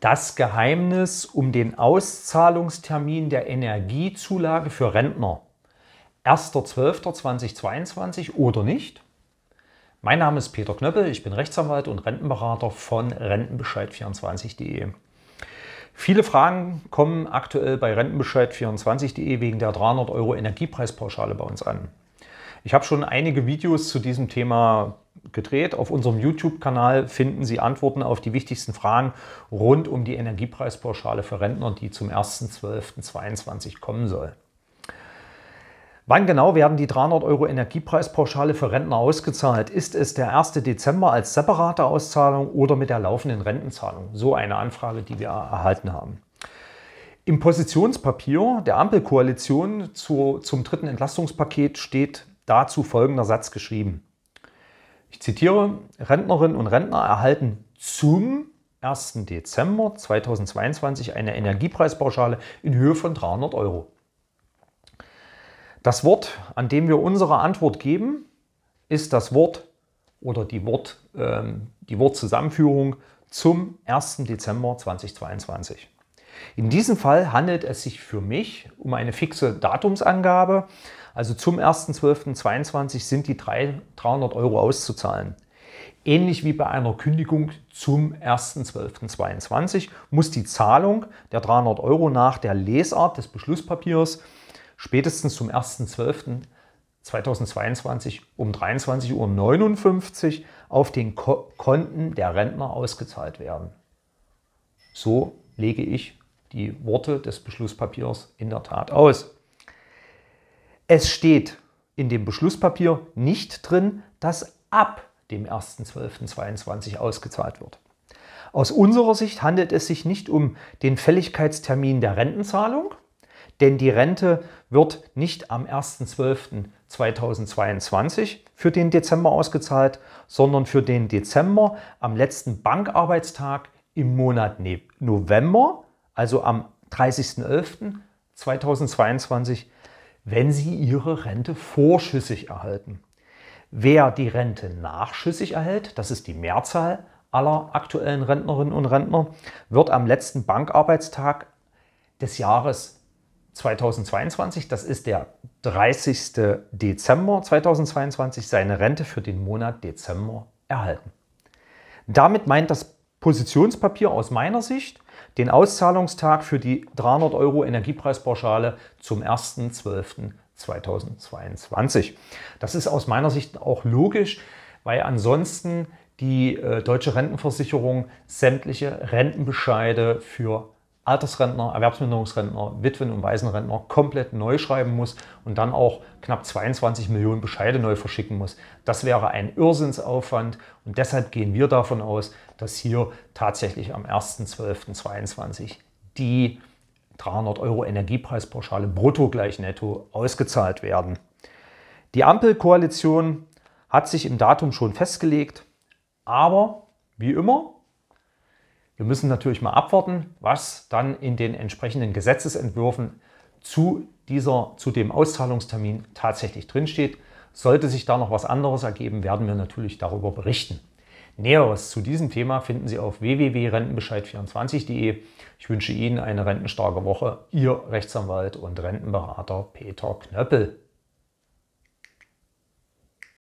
Das Geheimnis um den Auszahlungstermin der Energiezulage für Rentner. 1.12.2022 oder nicht? Mein Name ist Peter Knöppel, ich bin Rechtsanwalt und Rentenberater von rentenbescheid24.de. Viele Fragen kommen aktuell bei rentenbescheid24.de wegen der 300 Euro Energiepreispauschale bei uns an. Ich habe schon einige Videos zu diesem Thema gedreht. Auf unserem YouTube-Kanal finden Sie Antworten auf die wichtigsten Fragen rund um die Energiepreispauschale für Rentner, die zum 1.12.22 kommen soll. Wann genau werden die 300 Euro Energiepreispauschale für Rentner ausgezahlt? Ist es der 1. Dezember als separate Auszahlung oder mit der laufenden Rentenzahlung? So eine Anfrage, die wir erhalten haben. Im Positionspapier der Ampelkoalition zu, zum dritten Entlastungspaket steht dazu folgender Satz geschrieben. Ich zitiere, Rentnerinnen und Rentner erhalten zum 1. Dezember 2022 eine Energiepreispauschale in Höhe von 300 Euro. Das Wort, an dem wir unsere Antwort geben, ist das Wort oder die, Wort, ähm, die Wortzusammenführung zum 1. Dezember 2022. In diesem Fall handelt es sich für mich um eine fixe Datumsangabe. Also zum 1.12.22 sind die 300 Euro auszuzahlen. Ähnlich wie bei einer Kündigung zum 1.12.22 muss die Zahlung der 300 Euro nach der Lesart des Beschlusspapiers spätestens zum 1.12.2022 um 23.59 Uhr auf den Konten der Rentner ausgezahlt werden. So lege ich die Worte des Beschlusspapiers in der Tat aus. Es steht in dem Beschlusspapier nicht drin, dass ab dem 1.12.22 ausgezahlt wird. Aus unserer Sicht handelt es sich nicht um den Fälligkeitstermin der Rentenzahlung, denn die Rente wird nicht am 1.12.2022 für den Dezember ausgezahlt, sondern für den Dezember am letzten Bankarbeitstag im Monat ne-, November also am 30.11.2022, wenn Sie Ihre Rente vorschüssig erhalten. Wer die Rente nachschüssig erhält, das ist die Mehrzahl aller aktuellen Rentnerinnen und Rentner, wird am letzten Bankarbeitstag des Jahres 2022, das ist der 30. Dezember 2022, seine Rente für den Monat Dezember erhalten. Damit meint das Positionspapier aus meiner Sicht den Auszahlungstag für die 300 Euro Energiepreispauschale zum 1.12.2022. Das ist aus meiner Sicht auch logisch, weil ansonsten die äh, deutsche Rentenversicherung sämtliche Rentenbescheide für Altersrentner, Erwerbsminderungsrentner, Witwen- und Waisenrentner komplett neu schreiben muss und dann auch knapp 22 Millionen Bescheide neu verschicken muss. Das wäre ein Irrsinnsaufwand und deshalb gehen wir davon aus, dass hier tatsächlich am 1.12.22 die 300 Euro Energiepreispauschale brutto gleich netto ausgezahlt werden. Die Ampelkoalition hat sich im Datum schon festgelegt, aber wie immer wir müssen natürlich mal abwarten, was dann in den entsprechenden Gesetzesentwürfen zu, dieser, zu dem Auszahlungstermin tatsächlich drinsteht. Sollte sich da noch was anderes ergeben, werden wir natürlich darüber berichten. Näheres zu diesem Thema finden Sie auf www.rentenbescheid24.de. Ich wünsche Ihnen eine rentenstarke Woche. Ihr Rechtsanwalt und Rentenberater Peter Knöppel.